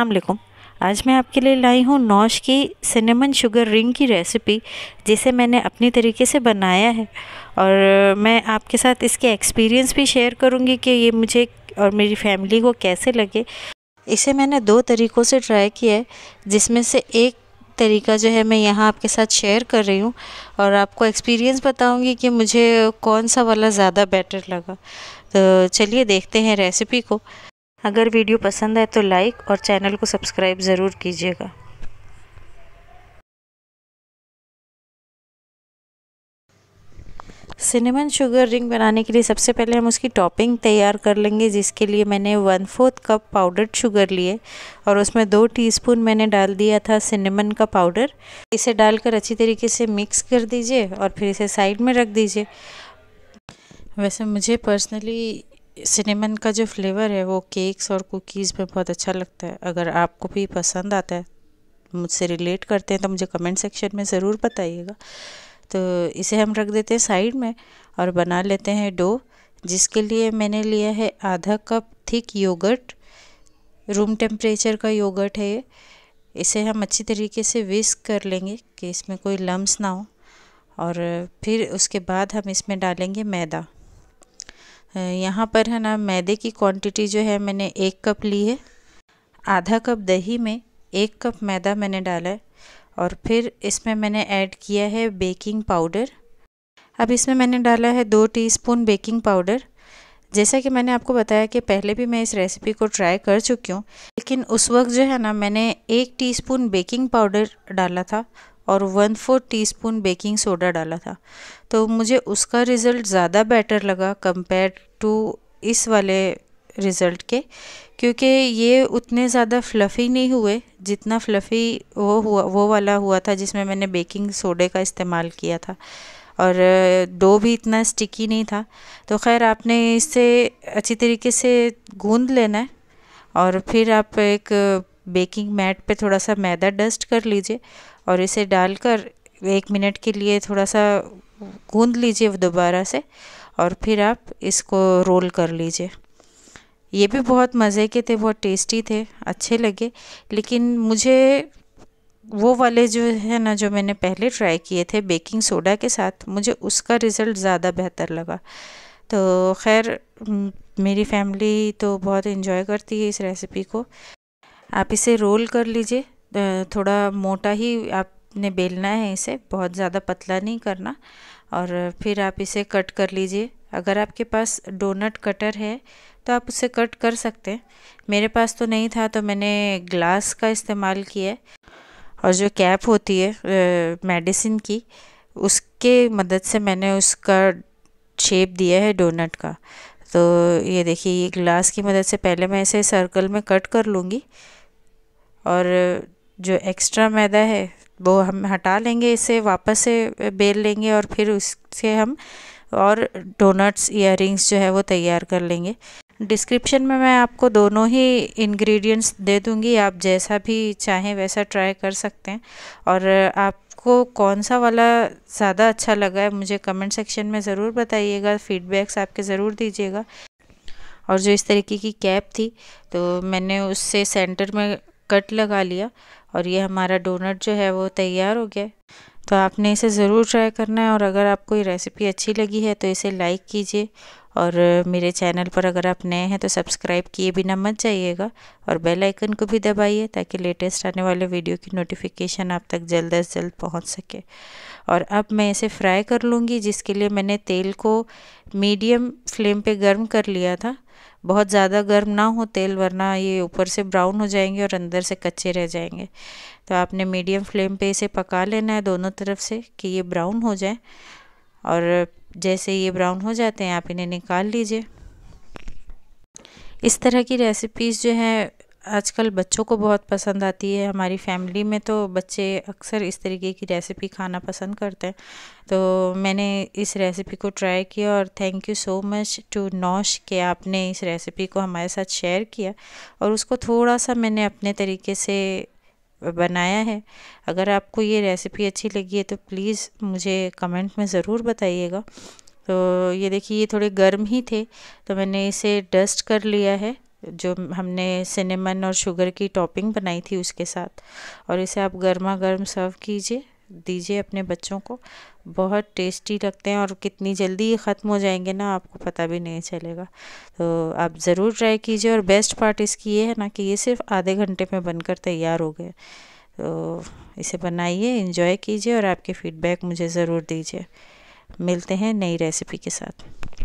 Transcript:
अल्लाम आज मैं आपके लिए लाई हूँ नौश की सिनेमन शुगर रिंग की रेसिपी जिसे मैंने अपनी तरीके से बनाया है और मैं आपके साथ इसके एक्सपीरियंस भी शेयर करूँगी कि ये मुझे और मेरी फैमिली को कैसे लगे इसे मैंने दो तरीक़ों से ट्राई किया है जिसमें से एक तरीका जो है मैं यहाँ आपके साथ शेयर कर रही हूँ और आपको एक्सपीरियंस बताऊँगी कि मुझे कौन सा वाला ज़्यादा बेटर लगा तो चलिए देखते हैं रेसिपी को अगर वीडियो पसंद आए तो लाइक और चैनल को सब्सक्राइब ज़रूर कीजिएगा सिनेमन शुगर रिंग बनाने के लिए सबसे पहले हम उसकी टॉपिंग तैयार कर लेंगे जिसके लिए मैंने one fourth cup powdered sugar लिए और उसमें दो टीस्पून मैंने डाल दिया था सिनेमन का पाउडर इसे डालकर अच्छी तरीके से मिक्स कर दीजिए और फिर इसे साइड में रख दीजिए वैसे मुझे पर्सनली सिनेमन का जो फ्लेवर है वो केक्स और कुकीज़ में बहुत अच्छा लगता है अगर आपको भी पसंद आता है मुझसे रिलेट करते हैं तो मुझे कमेंट सेक्शन में ज़रूर बताइएगा तो इसे हम रख देते हैं साइड में और बना लेते हैं डो जिसके लिए मैंने लिया है आधा cup thick yogurt room temperature का योगर्ट है इसे हम अच्छी तरीके से विस्क कर लेंगे कि इसमें कोई लम्स ना हो और फिर उसके बाद हम इसमें डालेंगे मैदा यहाँ पर है ना मैदे की क्वांटिटी जो है मैंने एक कप ली है आधा कप दही में एक कप मैदा मैंने डाला है और फिर इसमें मैंने ऐड किया है बेकिंग पाउडर अब इसमें मैंने डाला है दो टीस्पून बेकिंग पाउडर जैसा कि मैंने आपको बताया कि पहले भी मैं इस रेसिपी को ट्राई कर चुकी हूँ लेकिन उस वक्त जो है ना मैंने एक टीस्पून बेकिंग पाउडर डाला था और one fourth teaspoon baking soda डाला था तो मुझे उसका रिज़ल्ट ज़्यादा बेटर लगा कंपेयर टू इस वाले रिज़ल्ट के क्योंकि ये उतने ज़्यादा फ्लफ़ी नहीं हुए जितना फ्लफ़ी वो हुआ वो वाला हुआ था जिसमें मैंने बेकिंग सोडे का इस्तेमाल किया था और डो भी इतना स्टिकी नहीं था तो खैर आपने इसे अच्छी तरीके से गूंद लेना है और फिर आप एक बेकिंग मैट पे थोड़ा सा मैदा डस्ट कर लीजिए और इसे डालकर एक मिनट के लिए थोड़ा सा गूंद लीजिए दोबारा से और फिर आप इसको रोल कर लीजिए ये भी बहुत मज़े के थे बहुत टेस्टी थे अच्छे लगे लेकिन मुझे वो वाले जो है ना जो मैंने पहले ट्राई किए थे बेकिंग सोडा के साथ मुझे उसका रिज़ल्ट ज़्यादा बेहतर लगा तो खैर मेरी फैमिली तो बहुत इन्जॉय करती है इस रेसिपी को आप इसे रोल कर लीजिए थोड़ा मोटा ही आप ने बेलना है इसे बहुत ज़्यादा पतला नहीं करना और फिर आप इसे कट कर लीजिए अगर आपके पास डोनट कटर है तो आप उसे कट कर सकते हैं मेरे पास तो नहीं था तो मैंने ग्लास का इस्तेमाल किया है और जो कैप होती है मेडिसिन की उसके मदद से मैंने उसका शेप दिया है डोनट का तो ये देखिए ये ग्लास की मदद से पहले मैं इसे सर्कल में कट कर लूँगी और जो एक्स्ट्रा मैदा है वो हम हटा लेंगे इसे वापस से बेल लेंगे और फिर उससे हम और डोनट्स इयर जो है वो तैयार कर लेंगे डिस्क्रिप्शन में मैं आपको दोनों ही इंग्रेडिएंट्स दे दूंगी आप जैसा भी चाहें वैसा ट्राई कर सकते हैं और आपको कौन सा वाला ज़्यादा अच्छा लगा है मुझे कमेंट सेक्शन में ज़रूर बताइएगा फीडबैक्स आपके ज़रूर दीजिएगा और जो इस तरीके की कैप थी तो मैंने उससे सेंटर में कट लगा लिया और ये हमारा डोनट जो है वो तैयार हो गया तो आपने इसे ज़रूर ट्राई करना है और अगर आपको ये रेसिपी अच्छी लगी है तो इसे लाइक कीजिए और मेरे चैनल पर अगर आप नए हैं तो सब्सक्राइब किए बिना मत जाइएगा और बेल आइकन को भी दबाइए ताकि लेटेस्ट आने वाले वीडियो की नोटिफिकेशन आप तक जल्द अज जल्द पहुंच सके और अब मैं इसे फ्राई कर लूँगी जिसके लिए मैंने तेल को मीडियम फ्लेम पर गर्म कर लिया था बहुत ज़्यादा गर्म ना हो तेल वरना ये ऊपर से ब्राउन हो जाएंगे और अंदर से कच्चे रह जाएंगे तो आपने मीडियम फ्लेम पे इसे पका लेना है दोनों तरफ से कि ये ब्राउन हो जाए और जैसे ये ब्राउन हो जाते हैं आप इन्हें निकाल लीजिए इस तरह की रेसिपीज़ जो हैं आजकल बच्चों को बहुत पसंद आती है हमारी फैमिली में तो बच्चे अक्सर इस तरीके की रेसिपी खाना पसंद करते हैं तो मैंने इस रेसिपी को ट्राई किया और thank you so much to नौश के आपने इस रेसिपी को हमारे साथ शेयर किया और उसको थोड़ा सा मैंने अपने तरीके से बनाया है अगर आपको ये रेसिपी अच्छी लगी है तो प्लीज़ मुझे कमेंट में ज़रूर बताइएगा तो ये देखिए ये थोड़े गर्म ही थे तो मैंने इसे डस्ट कर लिया है जो हमने सिनेमन और शुगर की टॉपिंग बनाई थी उसके साथ और इसे आप गर्मा गर्म सर्व कीजिए दीजिए अपने बच्चों को बहुत टेस्टी लगते हैं और कितनी जल्दी ये ख़त्म हो जाएंगे ना आपको पता भी नहीं चलेगा तो आप ज़रूर ट्राई कीजिए और बेस्ट पार्ट इसकी ये है ना कि ये सिर्फ आधे घंटे में बनकर तैयार हो गए तो इसे बनाइए इन्जॉय कीजिए और आपके फीडबैक मुझे ज़रूर दीजिए मिलते हैं नई रेसिपी के साथ